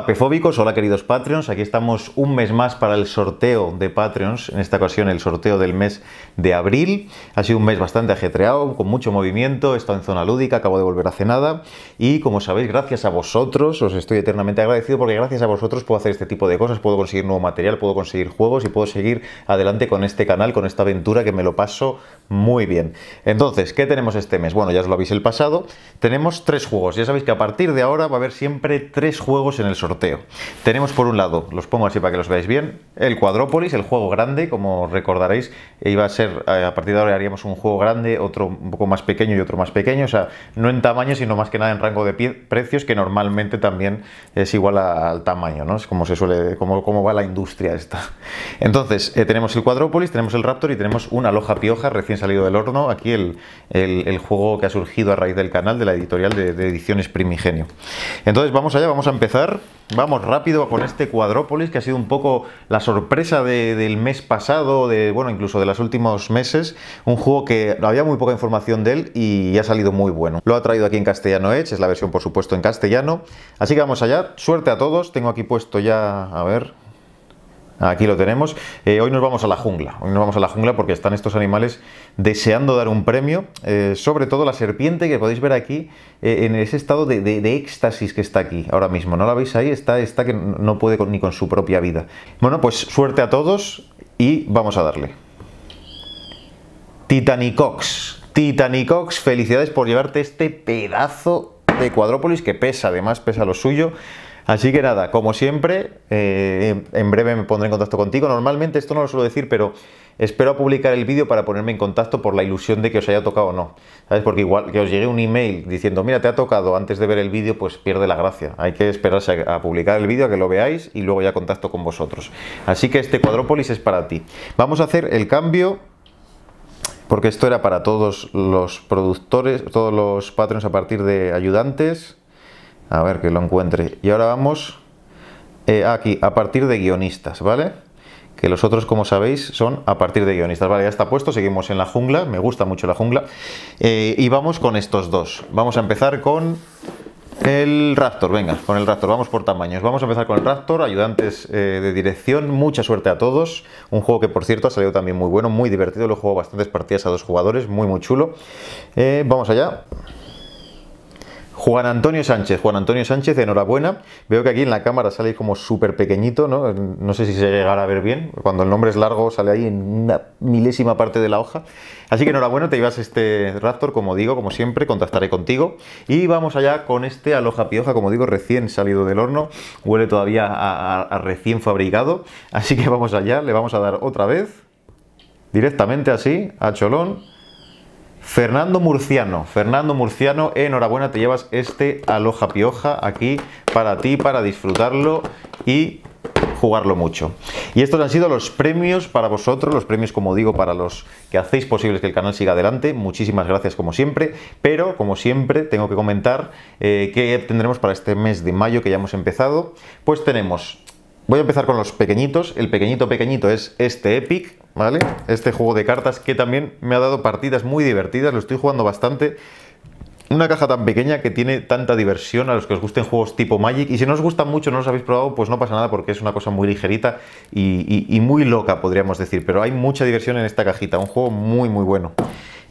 Hola hola queridos Patreons, aquí estamos un mes más para el sorteo de Patreons, en esta ocasión el sorteo del mes de abril. Ha sido un mes bastante ajetreado, con mucho movimiento, he estado en zona lúdica, acabo de volver a nada y como sabéis, gracias a vosotros, os estoy eternamente agradecido porque gracias a vosotros puedo hacer este tipo de cosas, puedo conseguir nuevo material, puedo conseguir juegos y puedo seguir adelante con este canal, con esta aventura que me lo paso muy bien. Entonces, ¿qué tenemos este mes? Bueno, ya os lo habéis el pasado. Tenemos tres juegos. Ya sabéis que a partir de ahora va a haber siempre tres juegos en el sorteo. Tenemos por un lado, los pongo así para que los veáis bien, el Cuadrópolis, el juego grande, como recordaréis, e iba a ser, eh, a partir de ahora haríamos un juego grande, otro un poco más pequeño y otro más pequeño, o sea, no en tamaño, sino más que nada en rango de precios, que normalmente también es igual al tamaño, ¿no? Es como se suele, como, va la industria esta. Entonces, eh, tenemos el Cuadrópolis, tenemos el Raptor y tenemos una Loja Pioja recién salido del horno, aquí el, el, juego que ha surgido a raíz del canal de la editorial de, ediciones Primigenio. Entonces vamos allá, vamos a empezar, vamos rápido con este Cuadrópolis que ha sido un poco la sorpresa del mes pasado, de bueno, incluso de los últimos meses, un juego que había muy poca información de él y ha salido muy bueno. Lo ha traído aquí en castellano Edge, es la versión por supuesto en castellano, así que vamos allá, suerte a todos, tengo aquí puesto ya, a ver, Aquí lo tenemos. Eh, hoy nos vamos a la jungla. Hoy nos vamos a la jungla porque están estos animales deseando dar un premio. Eh, sobre todo la serpiente que podéis ver aquí eh, en ese estado de, éxtasis que está aquí ahora mismo. ¿No la veis ahí? Está, está que no puede ni con su propia vida. Bueno, pues suerte a todos y vamos a darle. Titanicox. Titanicox, felicidades por llevarte este pedazo de cuadrópolis que pesa, además pesa lo suyo. Así que nada, como siempre, eh, en breve me pondré en contacto contigo. Normalmente esto no lo suelo decir, pero espero publicar el vídeo para ponerme en contacto por la ilusión de que os haya tocado o no. ¿Sabes? Porque igual que os llegue un email diciendo, mira, te ha tocado antes de ver el vídeo, pues pierde la gracia. Hay que esperarse a, publicar el vídeo, a que lo veáis y luego ya contacto con vosotros. Así que este cuadrópolis es para ti. Vamos a hacer el cambio. Porque esto era para todos los productores, todos los patrones a partir de ayudantes. A ver que lo encuentre. Y ahora vamos eh, aquí, a partir de guionistas, ¿vale? Que los otros, como sabéis, son a partir de guionistas. Vale, ya está puesto, seguimos en la jungla, me gusta mucho la jungla. Eh, y vamos con estos dos. Vamos a empezar con el Raptor, venga, con el Raptor, vamos por tamaños. Vamos a empezar con el Raptor, ayudantes eh, de dirección, mucha suerte a todos. Un juego que por cierto ha salido también muy bueno, muy divertido, lo juego bastantes partidas a dos jugadores, muy muy chulo. vamos allá. Juan Antonio Sánchez, Juan Antonio Sánchez, enhorabuena. Veo que aquí en la cámara sale como súper pequeñito, ¿no? No sé si se llegará a ver bien. Cuando el nombre es largo sale ahí en una milésima parte de la hoja. Así que enhorabuena, te ibas este Raptor, como digo, como siempre, contactaré contigo. Y vamos allá con este Aloja Pioja, como digo, recién salido del horno. Huele todavía a recién fabricado. Así que vamos allá, le vamos a dar otra vez, directamente así, a Cholón. Fernando Murciano, Fernando Murciano, enhorabuena, te llevas este Aloja Pioja aquí para ti, para disfrutarlo y jugarlo mucho. Y estos han sido los premios para vosotros, los premios como digo para los que hacéis posible que el canal siga adelante. Muchísimas gracias como siempre, pero como siempre tengo que comentar eh, que tendremos para este mes de mayo que ya hemos empezado. Pues tenemos Voy a empezar con los pequeñitos. El pequeñito pequeñito es este Epic, ¿vale? Este juego de cartas que también me ha dado partidas muy divertidas, lo estoy jugando bastante. Una caja tan pequeña que tiene tanta diversión a los que os gusten juegos tipo Magic. Y si no os gustan mucho, no los habéis probado, pues no pasa nada porque es una cosa muy ligerita y, muy loca, podríamos decir. Pero hay mucha diversión en esta cajita, un juego muy, muy bueno.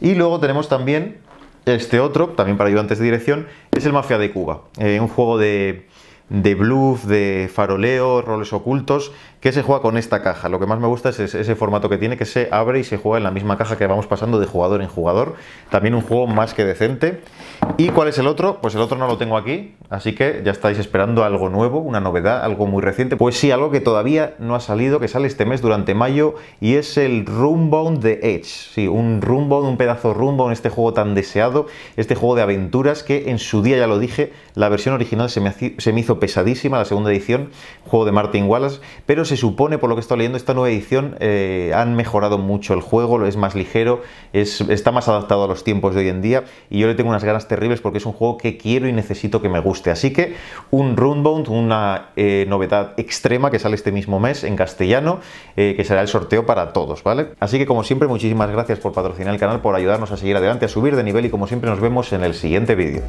Y luego tenemos también este otro, también para ayudantes de dirección, es el Mafia de Cuba. Eh, un juego de de bluff, de faroleo, roles ocultos, que se juega con esta caja? Lo que más me gusta es ese, formato que tiene, que se abre y se juega en la misma caja que vamos pasando de jugador en jugador. También un juego más que decente. ¿Y cuál es el otro? Pues el otro no lo tengo aquí, así que ya estáis esperando algo nuevo, una novedad, algo muy reciente. Pues sí, algo que todavía no ha salido, que sale este mes durante mayo, y es el Runbound de Edge. Sí, un de un pedazo en este juego tan deseado, este juego de aventuras que en su día, ya lo dije, la versión original se me, se hizo pesadísima, la segunda edición, juego de Martin Wallace, pero se supone, por lo que estoy leyendo, esta nueva edición eh, han mejorado mucho el juego, es más ligero, es, está más adaptado a los tiempos de hoy en día y yo le tengo unas ganas terribles porque es un juego que quiero y necesito que me guste. Así que un Runebound, una eh, novedad extrema que sale este mismo mes en castellano, eh, que será el sorteo para todos, ¿vale? Así que como siempre, muchísimas gracias por patrocinar el canal, por ayudarnos a seguir adelante, a subir de nivel y como siempre nos vemos en el siguiente vídeo.